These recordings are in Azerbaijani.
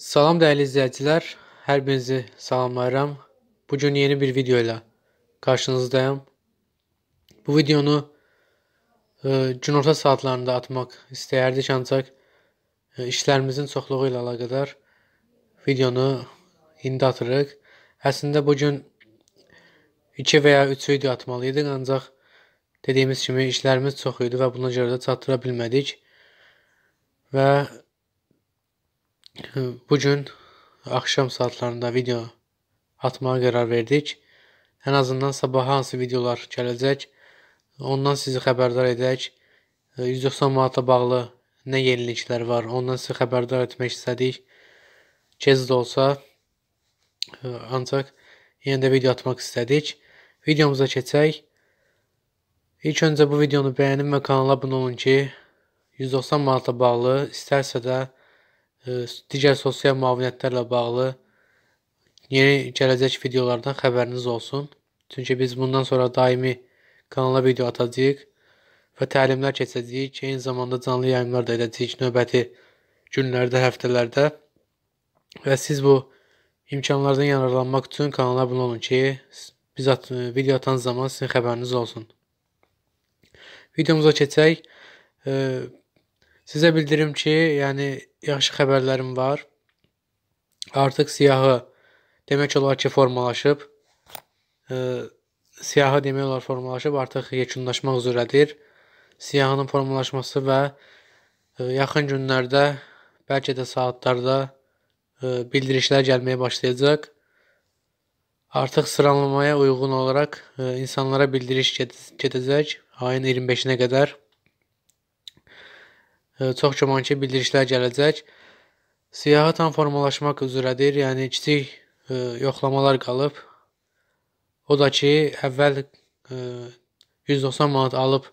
Salam dəyərli izləyicilər, hər birinizi salamlayıram. Bu gün yeni bir video ilə qarşınızdayım. Bu videonu e, günorta saatlarında atmaq istəyərdik ancaq e, işlərimizin çoxluğu ilə əlaqədar videonu indi atırıq. Əslində bu gün 2 və ya 3 video atmalı idik, ancaq dediyimiz kimi işlərimiz çox idi və buna görə də çatdıra bilmədik. Və Bu gün axşam saatlarında video atmağa qərar verdik. Ən azından sabaha hansı videolar gələcək, ondan sizi xəbərdar edək. 190 manatla bağlı nə yeniliklər var, ondan sizi xəbərdar etmək istədik. Gec də olsa, ancaq yenə də video atmaq istədik. Videomuza keçək. İlk öncə bu videonu bəyənin və kanala abunə olun ki, 190 manatla bağlı istərsə də digər sosial müavinətlərlə bağlı yeni gələcək videolardan xəbəriniz olsun. Çünki biz bundan sonra daimi kanala video atacağıq və təlimlər keçəcəyik. Eyni zamanda canlı yayımlar da edəcəyik növbəti günlərdə, həftələrdə. Və siz bu imkanlardan yararlanmaq üçün kanala abunə olun ki, biz at video atan zaman sizin xəbəriniz olsun. Videomuza keçək. Sizə bildirim ki, yəni yaxşı xəbərlərim var. Artıq siyahı demək olar ki, formalaşıb. E, siyahı demək olar formalaşıb, artıq yekunlaşmaq üzrədir. Siyahının formalaşması və e, yaxın günlərdə, bəlkə də saatlarda e, bildirişlər gəlməyə başlayacaq. Artıq sıralamaya uyğun olaraq e, insanlara bildiriş gedəcək ayın 25-nə qədər çox güman ki, bildirişlər gələcək. Siyahı tam formalaşmaq üzrədir, yəni kiçik ə, yoxlamalar qalıb. O da ki, əvvəl ə, 190 manat alıb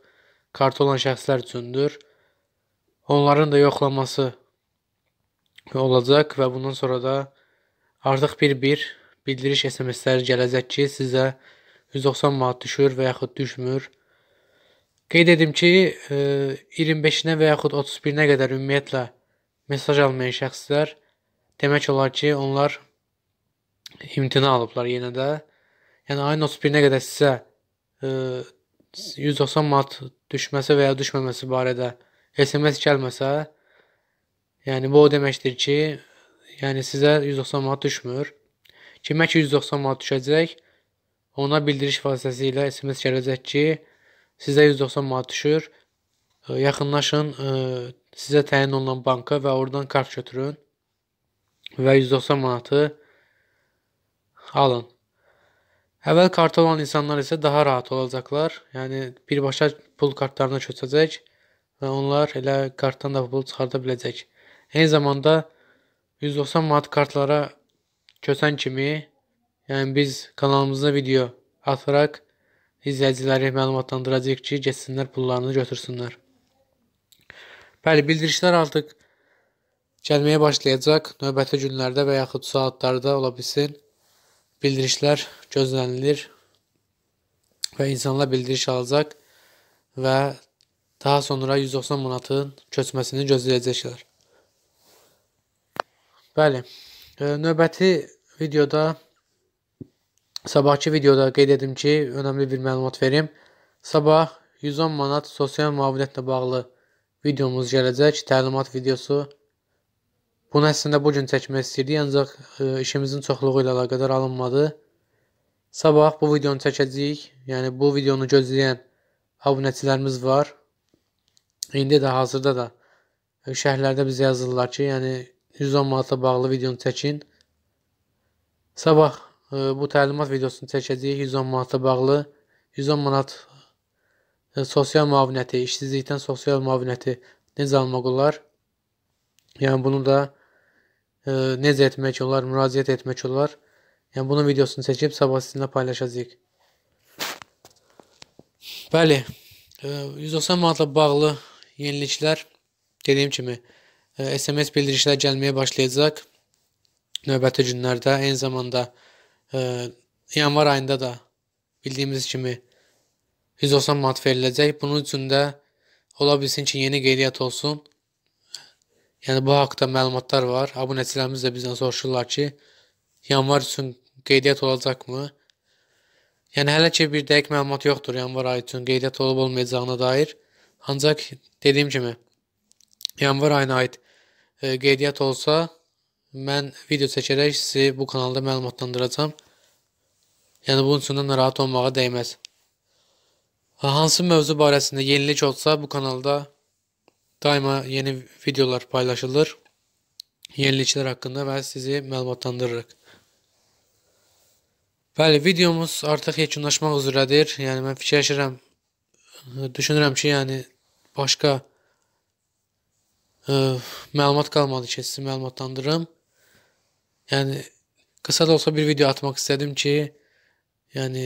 kartı olan şəxslər üçündür. Onların da yoxlaması olacaq və bundan sonra da artıq bir-bir bildiriş SMS-ləri gələcək ki, sizə 190 manat düşür və yaxud düşmür. Qeyd edim ki, 25-nə və yaxud 31-nə qədər ümumiyyətlə mesaj almayan şəxslər demək olar ki, onlar imtina alıblar yenə də. Yəni ayın 31-nə qədər sizə ə, e, 190 manat düşməsi və ya düşməməsi barədə SMS gəlməsə, yəni bu o deməkdir ki, yəni sizə 190 manat düşmür. Kimə ki 190 manat düşəcək, ona bildiriş vasitəsilə SMS gələcək ki, Sizə 190 manat düşür. E, yaxınlaşın e, sizə təyin olunan banka və oradan kart götürün və 190 manatı alın. Əvvəl kartı olan insanlar isə daha rahat olacaqlar. Yəni birbaşa pul kartlarına köçəcək və onlar elə kartdan da pul çıxarda biləcək. Eyni zamanda 190 manat kartlara köçən kimi, yəni biz kanalımızda video ataraq izləyiciləri məlumatlandıracağıq ki, getsinlər pullarını götürsünlər. Bəli, bildirişlər artıq gəlməyə başlayacaq. Növbəti günlərdə və yaxud saatlarda ola bilsin. Bildirişlər gözlənilir və insanlar bildiriş alacaq və daha sonra 190 manatın köçməsini gözləyəcəklər. Bəli, e, növbəti videoda Sabahki videoda qeyd edim ki, önəmli bir məlumat verim. Sabah 110 manat sosial müavinətlə bağlı videomuz gələcək, təlimat videosu. Bunu əslində bu gün çəkmək istəyirdik, ancaq ə, e, işimizin çoxluğu ilə əlaqədar alınmadı. Sabah bu videonu çəkəcəyik. Yəni bu videonu gözləyən abunəçilərimiz var. İndi də hazırda da e, şərhlərdə bizə yazırlar ki, yəni 110 manatla bağlı videonu çəkin. Sabah bu təlimat videosunu çəkəcəyik 110 manata bağlı. 110 manat e, sosial müavinəti, işsizlikdən sosial müavinəti necə almaq olar? Yəni bunu da e, necə etmək olar, müraciət etmək olar? Yəni bunun videosunu çəkib sabah sizinlə paylaşacağıq. Bəli, 190 e, manatla bağlı yeniliklər dediyim kimi SMS bildirişlər gəlməyə başlayacaq növbəti günlərdə, eyni zamanda e, yanvar ayında da bildiyimiz kimi 190 manat veriləcək. Bunun üçün də ola bilsin ki, yeni qeydiyyat olsun. Yəni bu haqqda məlumatlar var. Abunəçilərimiz də bizdən soruşurlar ki, yanvar üçün qeydiyyat olacaqmı? Yəni hələ ki bir dəqiq məlumat yoxdur yanvar ayı üçün qeydiyyat olub olmayacağına dair. Ancaq dediyim kimi yanvar ayına aid e, qeydiyyat olsa mən video çəkərək sizi bu kanalda məlumatlandıracam. Yəni, bunun üçün narahat olmağa dəyməz. Hansı mövzu barəsində yenilik olsa bu kanalda daima yeni videolar paylaşılır. Yeniliklər haqqında və sizi məlumatlandırırıq. Bəli, videomuz artıq yekunlaşmaq üzrədir. Yəni, mən fikirləşirəm, düşünürəm ki, yəni başqa ə, məlumat qalmadı ki, sizi məlumatlandırım. Yəni qısa da olsa bir video atmaq istədim ki, yəni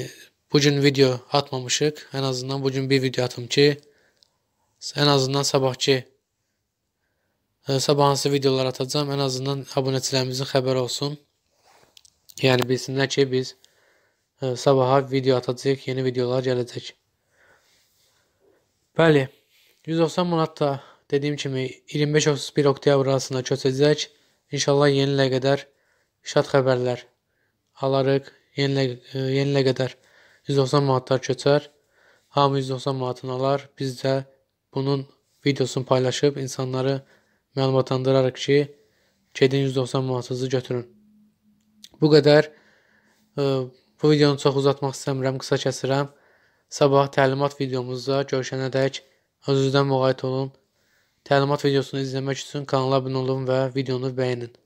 bu gün video atmamışıq. Ən azından bu gün bir video atım ki, ən azından sabahki e, sabah hansı videolar atacağam, ən azından abunəçilərimizin xəbəri olsun. Yəni bilsinlər ki, biz e, sabaha video atacağıq, yeni videolar gələcək. Bəli, 190 manat da dediyim kimi 25-31 oktyabr arasında köçəcək. İnşallah yenilə qədər Şad xəbərlər alarıq. Yenilə e, yenilə qədər 190 manatlar köçər. Hamı 190 manatını alar. Biz də bunun videosunu paylaşıb insanları məlumatlandırarıq ki, gedin 190 manatınızı götürün. Bu qədər e, bu videonu çox uzatmaq istəmirəm, qısa kəsirəm. Sabah təlimat videomuzda görüşənədək özünüzdən müğayət olun. Təlimat videosunu izləmək üçün kanala abunə olun və videonu bəyənin.